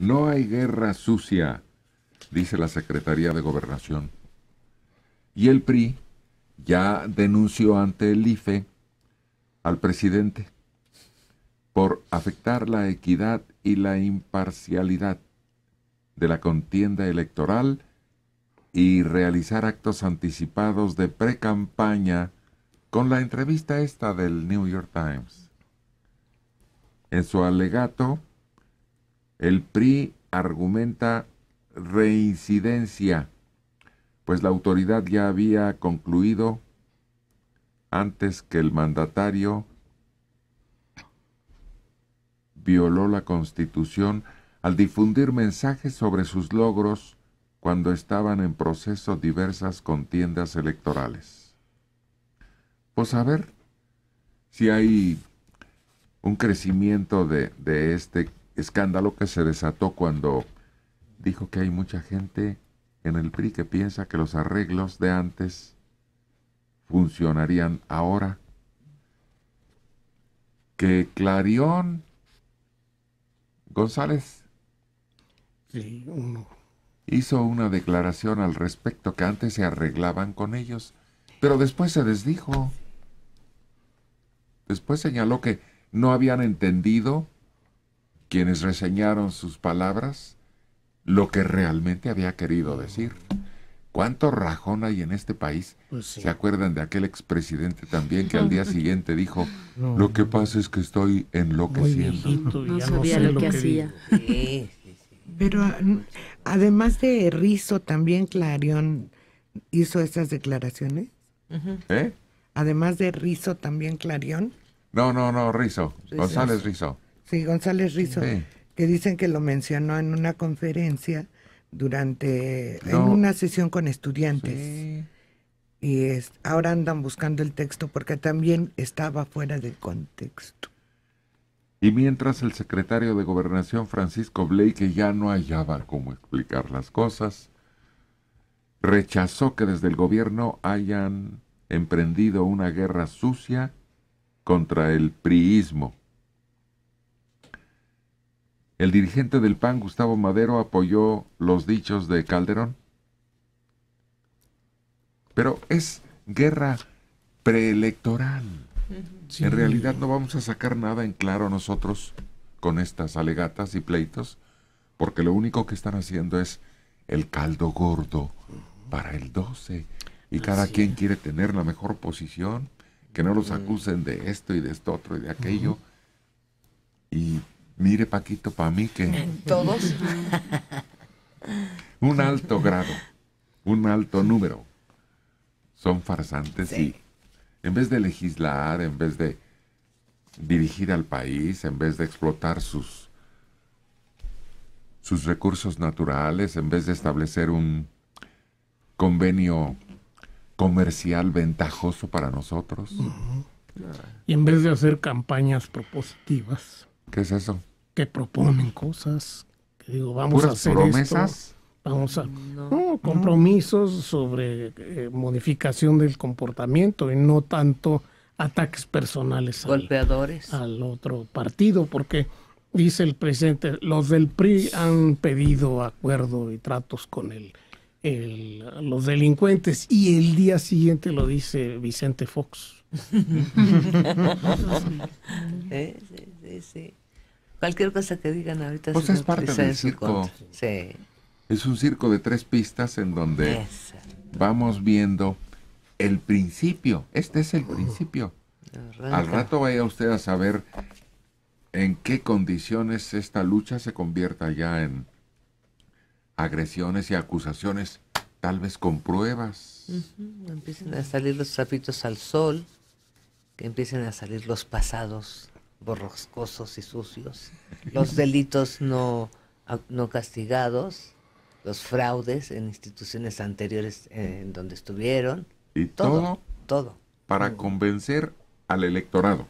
No hay guerra sucia, dice la Secretaría de Gobernación. Y el PRI ya denunció ante el IFE al presidente por afectar la equidad y la imparcialidad de la contienda electoral y realizar actos anticipados de pre-campaña con la entrevista esta del New York Times. En su alegato, el PRI argumenta reincidencia, pues la autoridad ya había concluido antes que el mandatario violó la Constitución al difundir mensajes sobre sus logros cuando estaban en proceso diversas contiendas electorales. Pues a ver si hay un crecimiento de, de este escándalo que se desató cuando dijo que hay mucha gente en el PRI que piensa que los arreglos de antes funcionarían ahora. Que Clarión González hizo una declaración al respecto que antes se arreglaban con ellos, pero después se desdijo. Después señaló que no habían entendido quienes reseñaron sus palabras lo que realmente había querido decir. ¿Cuánto rajón hay en este país? Pues ¿Se acuerdan de aquel expresidente también que al día siguiente dijo, lo que pasa es que estoy enloqueciendo? no sabía lo que, hacía. Pero ah, además de Rizo, también Clarion hizo esas declaraciones. ¿Eh? Además de Rizo, también Clarion. No, no, no, Rizo. González Rizo. Sí, González Rizo, que dicen que lo mencionó en una conferencia durante, en una sesión con estudiantes. Y es, ahora andan buscando el texto porque también estaba fuera del contexto. Y mientras el secretario de Gobernación, Francisco Blake, ya no hallaba cómo explicar las cosas, rechazó que desde el gobierno hayan emprendido una guerra sucia contra el priismo ¿El dirigente del PAN, Gustavo Madero, apoyó los dichos de Calderón? Pero es guerra preelectoral. En realidad no vamos a sacar nada en claro nosotros con estas alegatas y pleitos, porque lo único que están haciendo es el caldo gordo para el 12. Y cada quien quiere tener la mejor posición, que no los acusen de esto y de esto otro y de aquello. Y Mire, Paquito, para mí que... Todos. un alto grado, un alto número. Son farsantes y en vez de legislar, en vez de dirigir al país, en vez de explotar sus, sus recursos naturales, en vez de establecer un convenio comercial ventajoso para nosotros. Y en vez de hacer campañas propositivas. ¿Qué es eso? proponen cosas, que digo, vamos a hacer Esto, vamos a compromisos sobre eh, modificación del comportamiento y no tanto ataques personales golpeadores al, otro partido porque dice el presidente los del PRI han pedido acuerdo y tratos con el, los delincuentes y el día siguiente lo dice Vicente Fox Cualquier cosa que digan ahorita es parte Es un circo de tres pistas en donde vamos viendo el principio. Este es el uh. principio. Al rato vaya usted a saber en qué condiciones esta lucha se convierta ya en agresiones y acusaciones, tal vez con pruebas. Empiecen a salir los zapitos al sol, que empiecen a salir los pasados Borroscosos y sucios, los delitos no, no castigados, los fraudes en instituciones anteriores en donde estuvieron. Y Todo. todo. Para convencer al electorado.